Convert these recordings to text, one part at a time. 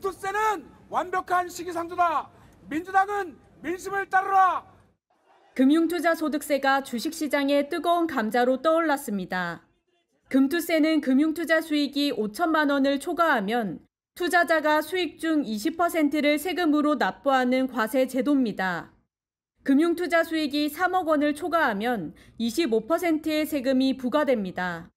금투세는 완벽한 시기상조다. 민주당은 민심을 따르라. 금융투자소득세가 주식시장의 뜨거운 감자로 떠올랐습니다. 금투세는 금융투자 수익이 5천만 원을 초과하면 투자자가 수익 중 20%를 세금으로 납부하는 과세 제도입니다. 금융투자 수익이 3억 원을 초과하면 25%의 세금이 부과됩니다.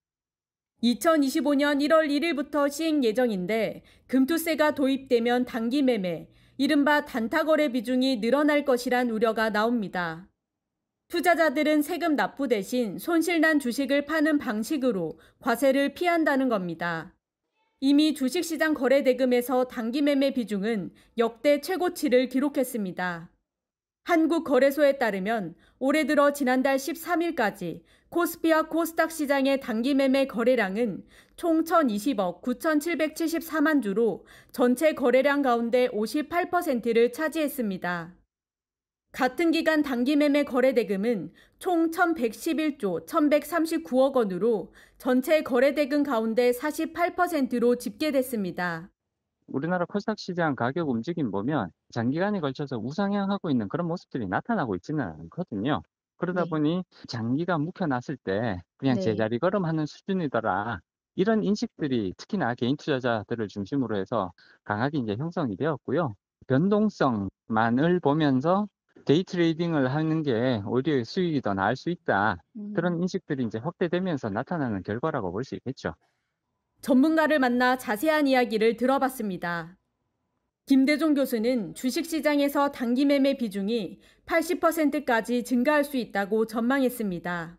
2025년 1월 1일부터 시행 예정인데 금투세가 도입되면 단기 매매, 이른바 단타거래 비중이 늘어날 것이란 우려가 나옵니다. 투자자들은 세금 납부 대신 손실난 주식을 파는 방식으로 과세를 피한다는 겁니다. 이미 주식시장 거래대금에서 단기 매매 비중은 역대 최고치를 기록했습니다. 한국거래소에 따르면 올해 들어 지난달 13일까지 코스피와 코스닥 시장의 단기 매매 거래량은 총 1,020억 9,774만 주로 전체 거래량 가운데 58%를 차지했습니다. 같은 기간 단기 매매 거래 대금은 총 1,111조 1,139억 원으로 전체 거래 대금 가운데 48%로 집계됐습니다. 우리나라 코스닥 시장 가격 움직임 보면 장기간에 걸쳐서 우상향하고 있는 그런 모습들이 나타나고 있지는 않거든요. 그러다 네. 보니 장기가 묵혀놨을 때 그냥 네. 제자리 걸음하는 수준이더라. 이런 인식들이 특히나 개인 투자자들을 중심으로 해서 강하게 이제 형성이 되었고요. 변동성만을 보면서 데이 트레이딩을 하는 게 오히려 수익이 더 나을 수 있다. 음. 그런 인식들이 이제 확대되면서 나타나는 결과라고 볼 수 있겠죠. 전문가를 만나 자세한 이야기를 들어봤습니다. 김대종 교수는 주식시장에서 단기 매매 비중이 80%까지 증가할 수 있다고 전망했습니다.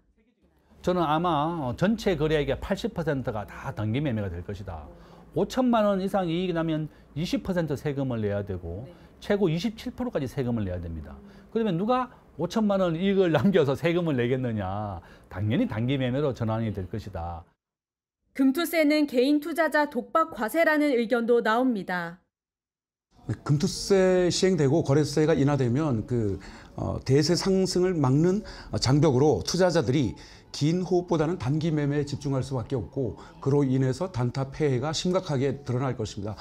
저는 아마 전체 거래액의 80%가 다 단기 매매가 될 것이다. 5천만 원 이상 이익이 나면 20% 세금을 내야 되고 최고 27%까지 세금을 내야 됩니다. 그러면 누가 5천만 원 이익을 남겨서 세금을 내겠느냐. 당연히 단기 매매로 전환이 될 것이다. 금투세는 개인 투자자 독박 과세라는 의견도 나옵니다. 네, 금투세 시행되고 거래세가 인하되면 그 어, 대세 상승을 막는 어, 장벽으로 투자자들이 긴 호흡보다는 단기 매매에 집중할 수밖에 없고 그로 인해서 단타 폐해가 심각하게 드러날 것입니다.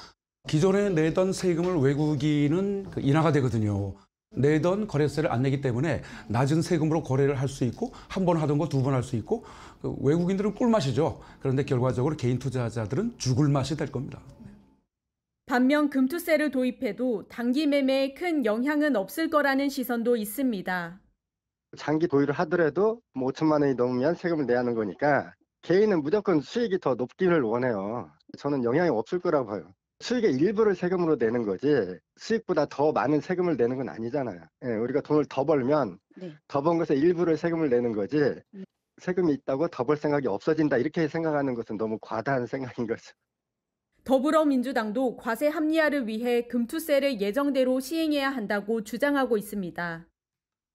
기존에 내던 세금을 외국인은 그 인하가 되거든요. 내던 거래세를 안 내기 때문에 낮은 세금으로 거래를 할 수 있고 한 번 하던 거 두 번 할 수 있고 그 외국인들은 꿀맛이죠. 그런데 결과적으로 개인 투자자들은 죽을 맛이 될 겁니다. 반면 금투세를 도입해도 단기 매매에 큰 영향은 없을 거라는 시선도 있습니다. 장기 보유를 하더라도 뭐 5천만 원이 넘으면 세금을 내야 하는 거니까 개인은 무조건 수익이 더 높기를 원해요. 저는 영향이 없을 거라고 봐요. 수익의 일부를 세금으로 내는 거지 수익보다 더 많은 세금을 내는 건 아니잖아요. 예, 우리가 돈을 더 벌면 네. 더번 것의 일부를 세금을 내는 거지 음. 세금이 있다고 더 벌 생각이 없어진다 이렇게 생각하는 것은 너무 과다한 생각인 거죠. 더불어민주당도 과세 합리화를 위해 금투세를 예정대로 시행해야 한다고 주장하고 있습니다.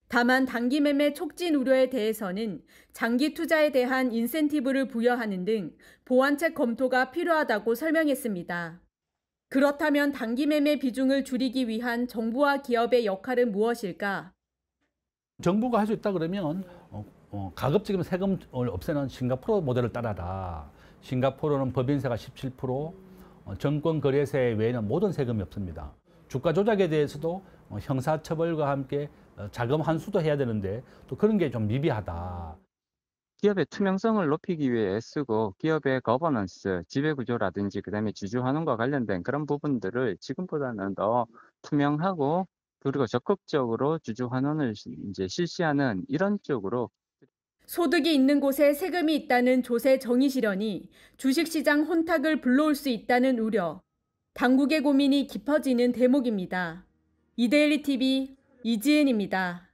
다만 단기 매매 촉진 우려에 대해서는 장기 투자에 대한 인센티브를 부여하는 등 보완책 검토가 필요하다고 설명했습니다. 그렇다면 단기 매매 비중을 줄이기 위한 정부와 기업의 역할은 무엇일까? 정부가 할 수 있다 그러면 어, 어, 가급적이면 세금을 없애는 싱가포르 모델을 따라라. 싱가포르는 법인세가 17%, 어, 정권 거래세 외에는 모든 세금이 없습니다. 주가 조작에 대해서도 어, 형사처벌과 함께 어, 자금 환수도 해야 되는데 또 그런 게 좀 미비하다. 기업의 투명성을 높이기 위해 애쓰고 기업의 거버넌스, 지배구조라든지 그다음에 주주환원과 관련된 그런 부분들을 지금보다는 더 투명하고 그리고 적극적으로 주주환원을 이제 실시하는 이런 쪽으로 소득이 있는 곳에 세금이 있다는 조세 정의 실현이 주식시장 혼탁을 불러올 수 있다는 우려, 당국의 고민이 깊어지는 대목입니다. 이데일리 TV 이지은입니다.